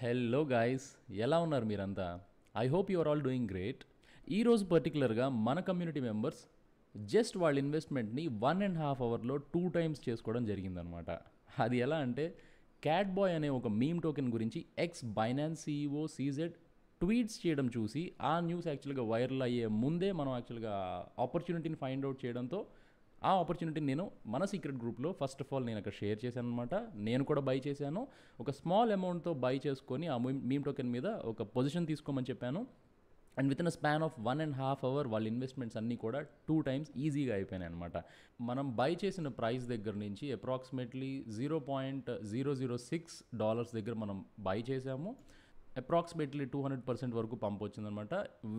hello guys ఎలా ఉన్నారు మీరంతా I hope you are all doing great ఈరోజు పర్టికులర్గా మన కమ్యూనిటీ మెంబర్స్ జస్ట్ వాళ్ళ ఇన్వెస్ట్మెంట్ని వన్ అండ్ హాఫ్ అవర్లో టూ టైమ్స్ చేసుకోవడం జరిగిందనమాట అది ఎలా అంటే క్యాట్ బాయ్ అనే ఒక మీమ్ టోకెన్ గురించి X Binance CEO CZ tweets చేయడం చూసి ఆ న్యూస్ యాక్చువల్గా వైరల్ అయ్యే ముందే మనం యాక్చువల్గా ఆపర్చునిటీని ఫైండ్ అవుట్ చేయడంతో ఆ ఆపర్చునిటీని నేను మన సీక్రెట్ గ్రూప్లో ఫస్ట్ ఆఫ్ ఆల్ నేను అక్కడ షేర్ చేశాను అనమాట నేను కూడా బై చేశాను ఒక స్మాల్ అమౌంట్తో బై చేసుకొని ఆ మీమ్ టోకెన్ మీద ఒక పొజిషన్ తీసుకోమని చెప్పాను and within span of one and half hour వాళ్ళ ఇన్వెస్ట్మెంట్స్ అన్నీ కూడా టూ టైమ్స్ ఈజీగా అయిపోయినాయి అనమాట మనం బై చేసిన ప్రైస్ దగ్గర నుంచి approximately zero point zero zero six dollars దగ్గర మనం బై చేసాము అప్రాక్సిమేట్లీ టూ హండ్రెడ్ పర్సెంట్ వరకు పంప్ వచ్చిందనమాట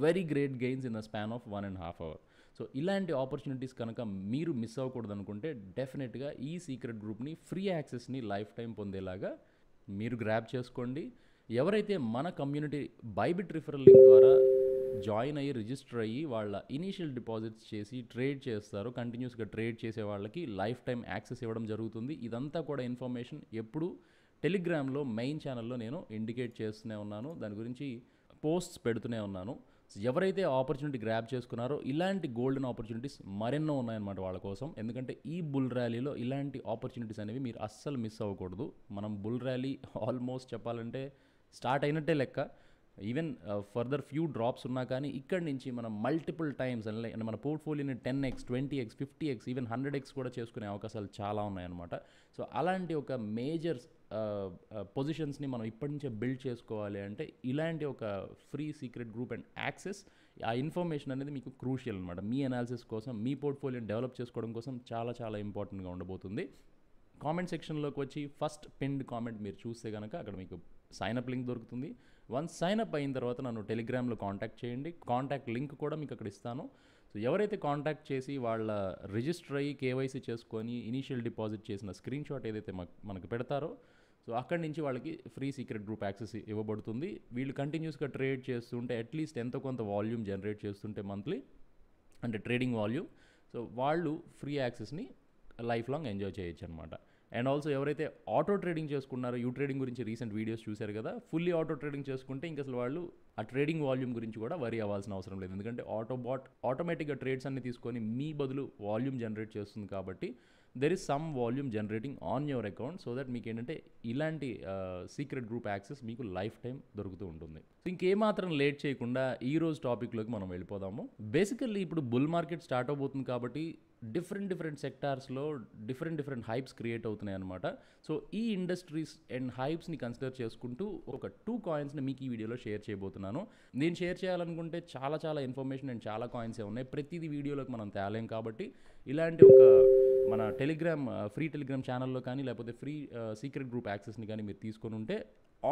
very great gains in the span of one and half hour so ఇలాంటి ఆపర్చునిటీస్ కనుక మీరు మిస్ అవ్వకూడదు అనుకుంటే డెఫినెట్గా ఈ సీక్రెట్ గ్రూప్ని ఫ్రీ యాక్సెస్ని లైఫ్ టైం పొందేలాగా మీరు గ్రాప్ చేసుకోండి ఎవరైతే మన కమ్యూనిటీ బైబిట్ రిఫరల్ లింక్ ద్వారా జాయిన్ అయ్యి రిజిస్టర్ అయ్యి వాళ్ళ ఇనీషియల్ డిపాజిట్స్ చేసి ట్రేడ్ చేస్తారో కంటిన్యూస్గా ట్రేడ్ చేసే వాళ్ళకి లైఫ్ టైం యాక్సెస్ ఇవ్వడం జరుగుతుంది ఇదంతా కూడా ఇన్ఫర్మేషన్ ఎప్పుడు టెలిగ్రామ్లో మెయిన్ ఛానల్లో నేను ఇండికేట్ చేస్తూనే ఉన్నాను దాని గురించి పోస్ట్స్ పెడుతూనే ఉన్నాను సో ఎవరైతే ఆపర్చునిటీ గ్రాప్ చేసుకున్నారో ఇలాంటి గోల్డెన్ ఆపర్చునిటీస్ మరెన్నో ఉన్నాయన్నమాట వాళ్ళ కోసం ఎందుకంటే ఈ బుల్ ర్యాలీలో ఇలాంటి ఆపర్చునిటీస్ అనేవి మీరు అస్సలు మిస్ అవ్వకూడదు మనం బుల్ ర్యాలీ ఆల్మోస్ట్ చెప్పాలంటే స్టార్ట్ అయినట్టే లెక్క ఈవెన్ ఫర్దర్ ఫ్యూ డ్రాప్స్ ఉన్నా కానీ ఇక్కడ నుంచి మనం మల్టిపుల్ టైమ్స్ అండ్ మన పోర్ట్ఫోలియోని ten X twenty X fifty X even hundred X కూడా చేసుకునే అవకాశాలు చాలా ఉన్నాయన్నమాట సో అలాంటి ఒక మేజర్ పొజిషన్స్ని uh, uh, మనం ఇప్పటి నుంచే బిల్డ్ చేసుకోవాలి అంటే ఇలాంటి ఒక free secret group and access ఆ ఇన్ఫర్మేషన్ అనేది మీకు క్రూషియల్ అనమాట మీ అనాలిసిస్ కోసం మీ పోర్ట్ఫోలియో డెవలప్ చేసుకోవడం కోసం చాలా చాలా ఇంపార్టెంట్గా ఉండబోతుంది కామెంట్ సెక్షన్లోకి వచ్చి ఫస్ట్ పిన్డ్ కామెంట్ మీరు చూస్తే కనుక అక్కడ మీకు సైనప్ లింక్ దొరుకుతుంది వన్స్ సైనప్ అయిన తర్వాత నన్ను టెలిగ్రామ్లో కాంటాక్ట్ చేయండి కాంటాక్ట్ లింక్ కూడా మీకు అక్కడ ఇస్తాను సో ఎవరైతే కాంటాక్ట్ చేసి వాళ్ళ రిజిస్టర్ అయ్యి కేవైసీ చేసుకొని ఇనీషియల్ డిపాజిట్ చేసిన స్క్రీన్ షాట్ ఏదైతే మనకు పెడతారో సో అక్కడి నుంచి వాళ్ళకి ఫ్రీ సీక్రెట్ గ్రూప్ యాక్సెస్ ఇవ్వబడుతుంది వీళ్ళు కంటిన్యూస్గా ట్రేడ్ చేస్తుంటే అట్లీస్ట్ ఎంతో కొంత వాల్యూమ్ జనరేట్ చేస్తుంటే మంత్లీ అంటే ట్రేడింగ్ వాల్యూమ్ సో వాళ్ళు ఫ్రీ యాక్సెస్ని లైఫ్ లాంగ్ ఎంజాయ్ చేయొచ్చు అనమాట అండ్ ఆల్సో ఎవరైతే ఆటో ట్రేడింగ్ చేసుకున్నారో యూ ట్రేడింగ్ గురించి రీసెంట్ వీడియోస్ చూశారు కదా ఫుల్లీ ఆటో ట్రేడింగ్ చేసుకుంటే ఇంకా అసలు వాళ్ళు ఆ ట్రేడింగ్ వాల్యూమ్ గురించి కూడా వరి అవ్వాల్సిన అవసరం లేదు ఎందుకంటే ఆటో బాట్ ఆటోమేటిక్గా ట్రేడ్స్ అన్ని తీసుకొని మీ బదులు వాల్యూమ్ జనరేట్ చేస్తుంది కాబట్టి there is some volume generating on your account so that మీకు ఏంటంటే ఇలాంటి సీక్రెట్ గ్రూప్ యాక్సెస్ మీకు లైఫ్ టైం దొరుకుతూ ఉంటుంది ఇంకేమాత్రం లేట్ చేయకుండా ఈ రోజు టాపిక్లోకి మనం వెళ్ళిపోదాము బేసికల్లీ ఇప్పుడు బుల్ మార్కెట్ స్టార్ట్ అవబోతుంది కాబట్టి డిఫరెంట్ డిఫరెంట్ సెక్టార్స్లో డిఫరెంట్ డిఫరెంట్ హైప్స్ క్రియేట్ అవుతున్నాయి అనమాట సో ఈ ఇండస్ట్రీస్ అండ్ హైప్స్ని కన్సిడర్ చేసుకుంటూ ఒక టూ కాయిన్స్ని మీకు ఈ వీడియోలో షేర్ చేయబోతున్నాను నేను షేర్ చేయాలనుకుంటే చాలా చాలా ఇన్ఫర్మేషన్ అండ్ చాలా కాయిన్సే ఉన్నాయి ప్రతిదీ వీడియోలోకి మనం తేలేం కాబట్టి ఇలాంటి ఒక మన టెలిగ్రామ్ ఫ్రీ టెలిగ్రామ్ ఛానల్లో కానీ లేకపోతే ఫ్రీ సీక్రెట్ గ్రూప్ యాక్సెస్ని కానీ మీరు తీసుకొని ఉంటే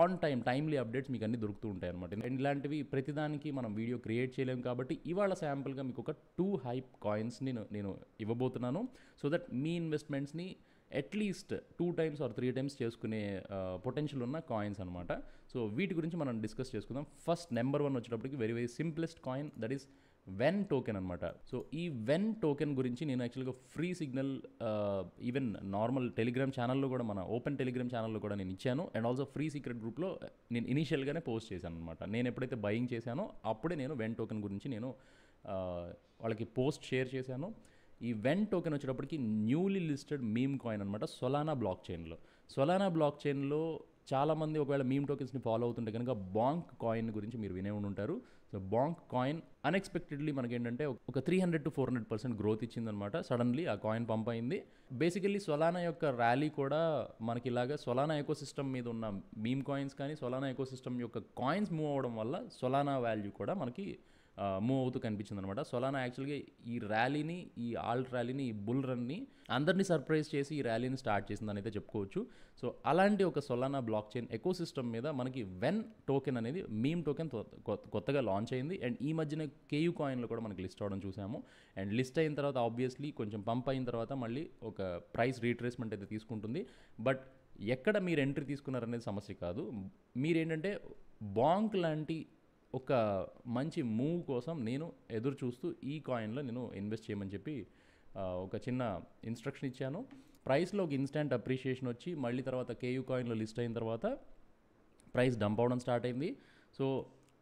ఆన్ టైం టైమ్లీ అప్డేట్స్ మీకు అన్ని దొరుకుతూ ఉంటాయి అనమాట అండ్ ఇలాంటివి ప్రతిదానికి మనం వీడియో క్రియేట్ చేయలేము కాబట్టి ఇవాళ శాంపుల్గా మీకు ఒక టూ హైప్ కాయిన్స్ నేను నేను ఇవ్వబోతున్నాను సో దట్ మీ ఇన్వెస్ట్మెంట్స్ని at least two times or three times చేసుకునే పొటెన్షియల్ ఉన్న కాయిన్స్ అనమాట సో వీటి గురించి మనం డిస్కస్ చేసుకుందాం ఫస్ట్ నెంబర్ వన్ వచ్చేటప్పటికి very very simplest coin that is వెన్ టోకెన్ అనమాట సో ఈ వెన్ టోకెన్ గురించి నేను యాక్చువల్గా free signal even normal Telegram ఛానల్లో కూడా మన ఓపెన్ టెలిగ్రామ్ ఛానల్లో కూడా నేను ఇచ్చాను అండ్ ఆల్సో ఫ్రీ సీక్రెట్ గ్రూప్లో నేను ఇనీషియల్గానే పోస్ట్ చేశాను అనమాట నేను ఎప్పుడైతే బయింగ్ చేశానో అప్పుడే నేను వెన్ టోకెన్ గురించి నేను వాళ్ళకి పోస్ట్ షేర్ చేశాను ఈ వెన్ టోకెన్ వచ్చేటప్పటికి న్యూలీ లిస్టెడ్ మీమ్ కాయిన్ అనమాట సొలానా బ్లాక్ చైన్లో సొలానా బ్లాక్ చైన్లో చాలామంది ఒకవేళ మీమ్ టోకెన్స్ని ఫాలో అవుతుంటే కనుక బాంక్ కాయిన్ గురించి మీరు వినే ఉంటారు సో బాంక్ కాయిన్ అన్ఎక్స్పెక్టెడ్లీ మనకి ఏంటంటే ఒక three hundred to four hundred percent growth ఇచ్చిందనమాట సడన్లీ ఆ కాయిన్ పంప్ అయింది బేసికల్లీ సొలానా యొక్క ర్యాలీ కూడా మనకి ఇలాగా సొలానా ఎకో సిస్టమ్ మీద ఉన్న మీమ్ కాయిన్స్ కానీ సొలానా ఎకో సిస్టమ్ యొక్క కాయిన్స్ మూవ్ అవ్వడం వల్ల సొలానా వాల్యూ కూడా మనకి మూవ్ అవుతూ కనిపించింది అనమాట సొలానా యాక్చువల్గా ఈ ర్యాలీని ఈ ఆల్ ర్యాలీని ఈ బుల్ రన్ని అందరినీ సర్ప్రైజ్ చేసి ఈ ర్యాలీని స్టార్ట్ చేసిందని అయితే చెప్పుకోవచ్చు సో అలాంటి ఒక Solana blockchain ecosystem మీద మనకి వెన్ టోకెన్ అనేది మీమ్ టోకెన్ కొత్తగా లాంచ్ అయింది అండ్ ఈ మధ్యన కేయూ కాయిన్లో కూడా మనకి లిస్ట్ అవడం చూసాము అండ్ లిస్ట్ అయిన తర్వాత ఆబ్వియస్లీ కొంచెం పంప్ అయిన తర్వాత మళ్ళీ ఒక ప్రైస్ రీట్రేస్మెంట్ అయితే తీసుకుంటుంది బట్ ఎక్కడ మీరు ఎంట్రీ తీసుకున్నారనేది సమస్య కాదు మీరేంటంటే బాంక్ లాంటి ఒక మంచి మూవ్ కోసం నేను ఎదురు చూస్తూ ఈ కాయిన్లో నేను ఇన్వెస్ట్ చేయమని చెప్పి ఒక చిన్న ఇన్స్ట్రక్షన్ ఇచ్చాను ప్రైస్లో ఒక ఇన్స్టెంట్ అప్రిషియేషన్ వచ్చి మళ్ళీ తర్వాత కేయూ కాయిన్లో లిస్ట్ అయిన తర్వాత ప్రైస్ డంప్ అవడం స్టార్ట్ అయింది సో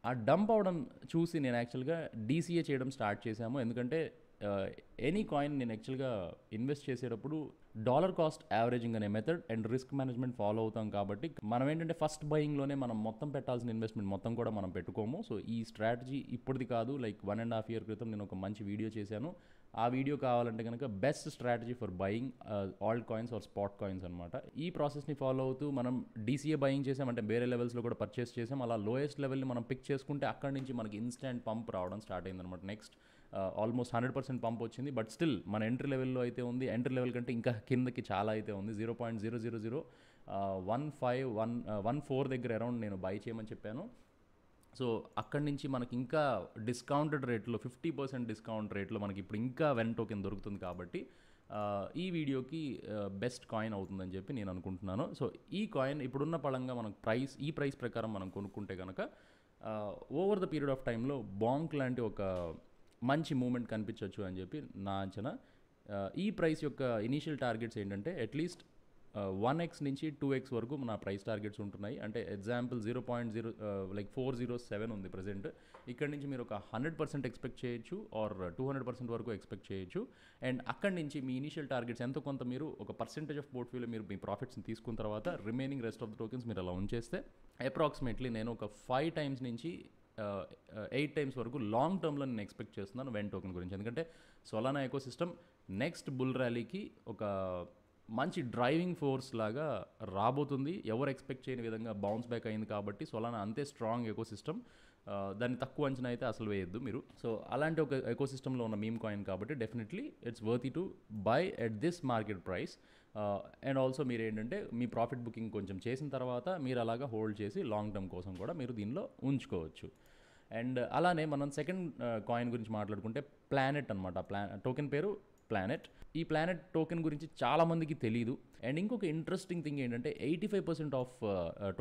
ఆ డంప్ అవడం చూసి నేను యాక్చువల్గా డీసీఏ చేయడం స్టార్ట్ చేశాము ఎందుకంటే ఎనీ uh, కాయిన్ నేను యాక్చువల్గా ఇన్వెస్ట్ చేసేటప్పుడు డాలర్ కాస్ట్ యావరేజింగ్ అనే method and risk management follow అవుతాం కాబట్టి మనం ఏంటంటే ఫస్ట్ బయింగ్లోనే మనం మొత్తం పెట్టాల్సిన ఇన్వెస్ట్మెంట్ మొత్తం కూడా మనం పెట్టుకోము సో ఈ స్ట్రాటజీ ఇప్పటిది కాదు like one and half year క్రితం నేను ఒక మంచి వీడియో చేశాను ఆ వీడియో కావాలంటే కనుక best strategy for buying alt coins or spot coins అనమాట ఈ ప్రాసెస్ని ఫాలో అవుతూ మనం డీసీఏ బయింగ్ అంటే వేరే లెవెల్స్లో కూడా పర్చేస్ చేసాం అలా లోయెస్ట్ లెవెల్ని మనం పిక్ చేసుకుంటే అక్కడి నుంచి మనకి ఇన్స్టెంట్ పంప్ రావడం స్టార్ట్ అయిందనమాట next almost hundred percent pump వచ్చింది బట్ స్టిల్ మన ఎంట్రీ లెవెల్లో అయితే ఉంది ఎంట్రీ లెవెల్ కంటే ఇంకా కిందకి చాలా అయితే ఉంది zero point zero zero zero one five one one four దగ్గర అరౌండ్ నేను బై చేయమని చెప్పాను సో అక్కడి నుంచి మనకి ఇంకా డిస్కౌంటెడ్ రేట్లో ఫిఫ్టీ పర్సెంట్ డిస్కౌంట్ రేట్లో మనకి ఇప్పుడు ఇంకా వెన్ టోకెన్ దొరుకుతుంది కాబట్టి uh, ఈ వీడియోకి బెస్ట్ uh, కాయిన్ అవుతుందని చెప్పి నేను అనుకుంటున్నాను సో ఈ కాయిన్ ఇప్పుడున్న పళంగా మనకు ప్రైస్ ఈ ప్రైస్ ప్రకారం మనం కొనుక్కుంటే కనుక ఓవర్ ద పీరియడ్ ఆఫ్ టైంలో బాంక్ లాంటి ఒక మంచి మూమెంట్ కనిపించవచ్చు అని చెప్పి నా అంచనా ఈ ప్రైస్ యొక్క ఇనీషియల్ టార్గెట్స్ ఏంటంటే అట్లీస్ట్ వన్ ఎక్స్ నుంచి టూ ఎక్స్ వరకు నా ప్రైస్ టార్గెట్స్ ఉంటున్నాయి అంటే example zero point zero like four zero seven ఉంది ప్రజెంట్ ఇక్కడ నుంచి మీరు ఒక హండ్రెడ్ పర్సెంట్ ఎక్స్పెక్ట్ చేయొచ్చు ఆర్ టూ హండ్రెడ్ పర్సెంట్ వరకు ఎక్స్పెక్ట్ చేయొచ్చు అండ్ అక్కడి నుంచి మీ ఇనిషియల్ టార్గెట్స్ ఎంతో కొంత మీరు ఒక పర్సెంటేజ్ ఆఫ్ పోర్ట్ఫోలియో మీరు మీ ప్రాఫిట్స్ని తీసుకున్న తర్వాత remaining rest of the tokens మీరు అలా ఉంచేస్తే అప్రాక్సిమేట్లీ నేను ఒక ఫైవ్ టైమ్స్ నుంచి ఎయిట్ uh, టైమ్స్ వరకు లాంగ్ టర్మ్లో నేను ఎక్స్పెక్ట్ చేస్తున్నాను వెన్ టోకెన్ గురించి ఎందుకంటే Solana ecosystem next bull ర్యాలీకి ఒక మంచి డ్రైవింగ్ ఫోర్స్ లాగా రాబోతుంది ఎవరు ఎక్స్పెక్ట్ చేయని విధంగా బౌన్స్ బ్యాక్ అయింది కాబట్టి సొలానా అంతే స్ట్రాంగ్ ఎకో సిస్టమ్ దాన్ని తక్కువ అంచనా అయితే అసలు వేయద్దు మీరు సో అలాంటి ఒక ఎకో సిస్టంలో ఉన్న మీమ్ కాయిన్ కాబట్టి definitely it's worth to buy at this market price and also మీరు ఏంటంటే మీ ప్రాఫిట్ బుకింగ్ కొంచెం చేసిన తర్వాత మీరు అలాగా హోల్డ్ చేసి లాంగ్ టర్మ్ కోసం కూడా మీరు దీనిలో ఉంచుకోవచ్చు అండ్ అలానే మనం సెకండ్ కాయిన్ గురించి మాట్లాడుకుంటే ప్లానెట్ అనమాట ప్లా టోకెన్ పేరు ప్లానెట్ ఈ ప్లానెట్ టోకెన్ గురించి చాలామందికి తెలియదు అండ్ ఇంకొక ఇంట్రెస్టింగ్ థింగ్ ఏంటంటే eighty five percent of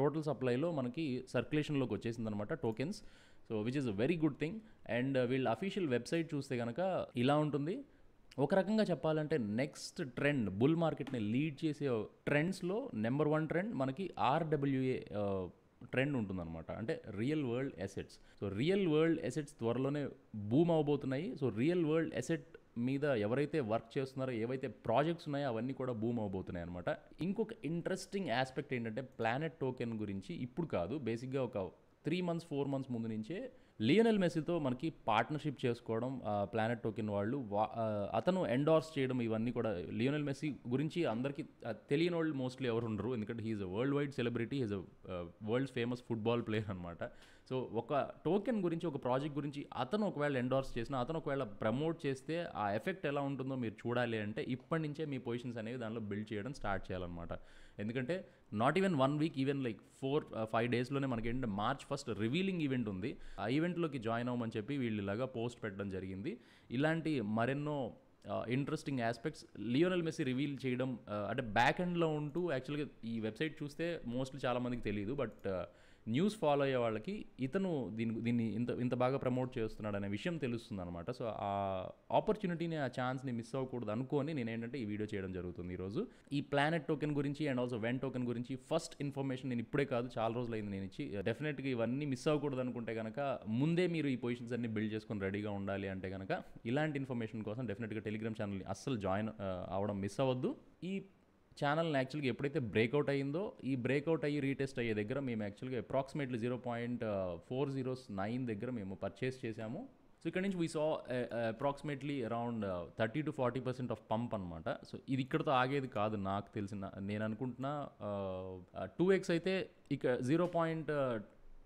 total సప్లైలో మనకి సర్క్యులేషన్లోకి వచ్చేసిందనమాట tokens so which is a very good thing and వీళ్ళ అఫీషియల్ వెబ్సైట్ చూస్తే కనుక ఇలా ఉంటుంది ఒక రకంగా చెప్పాలంటే నెక్స్ట్ ట్రెండ్ బుల్ మార్కెట్ని లీడ్ చేసే ట్రెండ్స్లో నెంబర్ వన్ ట్రెండ్ మనకి ఆర్డబ్ల్యూఏ ట్రెండ్ ఉంటుందన్నమాట అంటే real world assets so real world assets త్వరలోనే బూమ్ అవబోతున్నాయి సో రియల్ వరల్డ్ అసెట్ మీద ఎవరైతే వర్క్ చేస్తున్నారో ఏవైతే ప్రాజెక్ట్స్ ఉన్నాయో అవన్నీ కూడా బూమ్ అవబోతున్నాయి అనమాట ఇంకొక ఇంట్రెస్టింగ్ ఆస్పెక్ట్ ఏంటంటే ప్లానెట్ టోకెన్ గురించి ఇప్పుడు కాదు బేసిక్గా ఒక త్రీ మంత్స్ ఫోర్ మంత్స్ ముందు నుంచే లియోనెల్ మెస్సీతో మనకి పార్ట్నర్షిప్ చేసుకోవడం ప్లానెట్ టోకెన్ వాళ్ళు అతను ఎండార్స్ చేయడం ఇవన్నీ కూడా లియోనెల్ మెస్సీ గురించి అందరికీ తెలియని వాళ్ళు మోస్ట్లీ ఎవరు ఉండరు ఎందుకంటే he is a world wide celebrity he's a world famous football player అనమాట సో ఒక టోకెన్ గురించి ఒక ప్రాజెక్ట్ గురించి అతను ఒకవేళ ఎండోర్స్ చేసినా అతను ఒకవేళ ప్రమోట్ చేస్తే ఆ ఎఫెక్ట్ ఎలా ఉంటుందో మీరు చూడాలి అంటే ఇప్పటి నుంచే మీ పొజిషన్స్ అనేవి దానిలో బిల్డ్ చేయడం స్టార్ట్ చేయాలన్నమాట ఎందుకంటే not even one week even like four five డేస్లోనే మనకి ఏంటంటే మార్చ్ ఫస్ట్ రివీలింగ్ ఈవెంట్ ఉంది ఆ ఈవెంట్లోకి జాయిన్ అవ్వమని చెప్పి వీళ్ళు ఇలాగా పోస్ట్ పెట్టడం జరిగింది ఇలాంటి మరెన్నో interesting aspects Lionel Messi reveal చేయడం uh, అంటే బ్యాక్ ఎండ్లో ఉంటూ యాక్చువల్గా ఈ వెబ్సైట్ చూస్తే మోస్ట్లీ చాలామందికి తెలియదు బట్ న్యూస్ ఫాలో అయ్యే వాళ్ళకి ఇతను దీని దీన్ని ఇంత ఇంత బాగా ప్రమోట్ చేస్తున్నాడు అనే విషయం తెలుస్తుంది అనమాట సో ఆ ఆపర్చునిటీని ఆ ఛాన్స్ని మిస్ అవ్వకూడదు అనుకోని నేను ఏంటంటే ఈ వీడియో చేయడం జరుగుతుంది ఈరోజు ఈ ప్లానెట్ టోకెన్ గురించి అండ్ ఆల్సో వెన్ టోకెన్ గురించి ఫస్ట్ ఇన్ఫర్మేషన్ నేను ఇప్పుడే కాదు చాలా రోజులు అయింది నేను ఇచ్చి డెఫినెట్గా ఇవన్నీ మిస్ అవ్వకూడదు అనుకుంటే కనుక ముందే మీరు ఈ పొజిషన్స్ అన్ని బిల్డ్ చేసుకొని రెడీగా ఉండాలి అంటే కనుక ఇలాంటి ఇన్ఫర్మేషన్ కోసం డెఫినెట్గా టెలిగ్రామ్ ఛానల్ని అస్సలు జాయిన్ అవడం మిస్ అవ్వద్దు ఈ ఛానల్ని యాక్చువల్గా ఎప్పుడైతే బ్రేక్అవుట్ అయ్యిందో ఈ బ్రేక్అవుట్ అయ్యి రీటెస్ట్ అయ్యే దగ్గర మేము యాక్చువల్గా approximately zero point four zero nine దగ్గర మేము పర్చేస్ చేసాము సో ఇక్కడ నుంచి we saw approximately around thirty to forty percent of pump అనమాట సో ఇది ఇక్కడతో ఆగేది కాదు నాకు తెలిసిన నేను అనుకుంటున్నా టూ uh, ఎక్స్ uh, అయితే ఇక zero point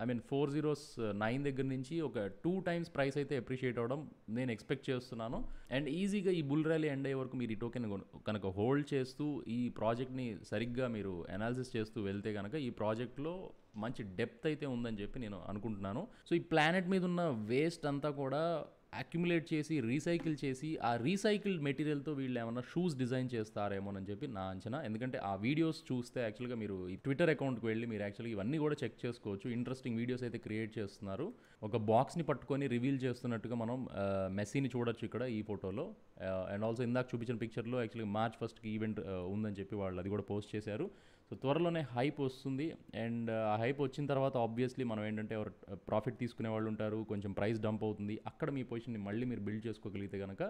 I mean four zeros nine దగ్గర నుంచి ఒక టూ టైమ్స్ ప్రైస్ అయితే అప్రిషియేట్ అవ్వడం నేను ఎక్స్పెక్ట్ చేస్తున్నాను అండ్ ఈజీగా ఈ బుల్ ర్యాలీ ఎండ్ అయ్యే వరకు మీరు ఈ టోకెన్ కనుక హోల్డ్ చేస్తూ ఈ ప్రాజెక్ట్ని సరిగ్గా మీరు అనాలిసిస్ చేస్తూ వెళ్తే కనుక ఈ ప్రాజెక్ట్లో మంచి డెప్త్ అయితే ఉందని చెప్పి నేను అనుకుంటున్నాను సో ఈ ప్లానెట్ మీద ఉన్న వేస్ట్ అంతా కూడా అక్యుములేట్ చేసి రీసైకిల్ చేసి ఆ రీసైకిల్డ్ మెటీరియల్తో వీళ్ళు ఏమైనా షూస్ డిజైన్ చేస్తారేమోనని చెప్పి నా అంచనా ఎందుకంటే ఆ వీడియోస్ చూస్తే యాక్చువల్గా మీరు ఈ ట్విట్టర్ అకౌంట్కి వెళ్ళి మీరు యాక్చువల్గా ఇవన్నీ కూడా చెక్ చేసుకోవచ్చు ఇంట్రెస్టింగ్ వీడియోస్ అయితే క్రియేట్ చేస్తున్నారు ఒక బాక్స్ని పట్టుకొని రివీల్ చేస్తున్నట్టుగా మనం మెస్సీని చూడొచ్చు ఇక్కడ ఈ ఫోటోలో అండ్ ఆల్సో ఇందాక చూపించిన పిక్చర్లో యాక్చువల్గా మార్చ్ ఫస్ట్కి ఈవెంట్ ఉందని చెప్పి వాళ్ళు అది కూడా పోస్ట్ చేశారు సో త్వరలోనే హైప్ వస్తుంది అండ్ ఆ హైప్ వచ్చిన తర్వాత ఆబ్వియస్లీ మనం ఏంటంటే ఎవరు ప్రాఫిట్ తీసుకునే వాళ్ళు ఉంటారు కొంచెం ప్రైస్ డంప్ అవుతుంది అక్కడ మీ పొజిషన్ని మళ్ళీ మీరు బిల్డ్ చేసుకోగలిగితే కనుక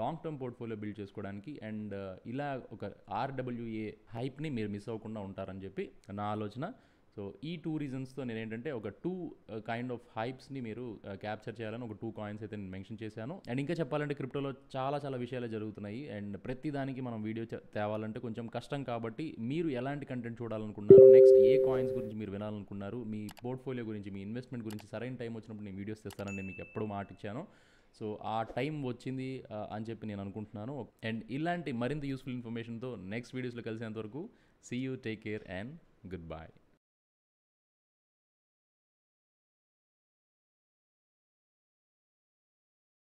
లాంగ్ టర్మ్ పోర్ట్ఫోలియో బిల్డ్ చేసుకోవడానికి అండ్ ఇలా ఒక ఆర్డబ్ల్యూఏ హైప్ని మీరు మిస్ అవ్వకుండా ఉంటారని చెప్పి నా ఆలోచన సో ఈ టూ రీజన్స్తో నేను ఏంటంటే ఒక టూ కైండ్ ఆఫ్ హైప్స్ని మీరు క్యాప్చర్ uh, చేయాలని ఒక టూ కాయిన్స్ అయితే నేను మెన్షన్ చేశాను అండ్ ఇంకా చెప్పాలంటే క్రిప్టోలో చాలా చాలా విషయాలు జరుగుతున్నాయి అండ్ ప్రతి దానికి మనం వీడియో తేవాలంటే కొంచెం కష్టం కాబట్టి మీరు ఎలాంటి కంటెంట్ చూడాలనుకున్నారు నెక్స్ట్ ఏ కాయిన్స్ గురించి మీరు వినాలనుకున్నారు మీ పోర్ట్ఫోలియో గురించి మీ ఇన్వెస్ట్మెంట్ గురించి సరైన టైం వచ్చినప్పుడు నేను వీడియోస్ తెస్తానని మీకు ఎప్పుడూ మాటిచ్చాను సో ఆ టైం వచ్చింది uh, అని చెప్పి నేను అనుకుంటున్నాను అండ్ ఇలాంటి మరింత యూస్ఫుల్ ఇన్ఫర్మేషన్తో నెక్స్ట్ వీడియోస్లో కలిసేంతవరకు వరకు see you take care and good bye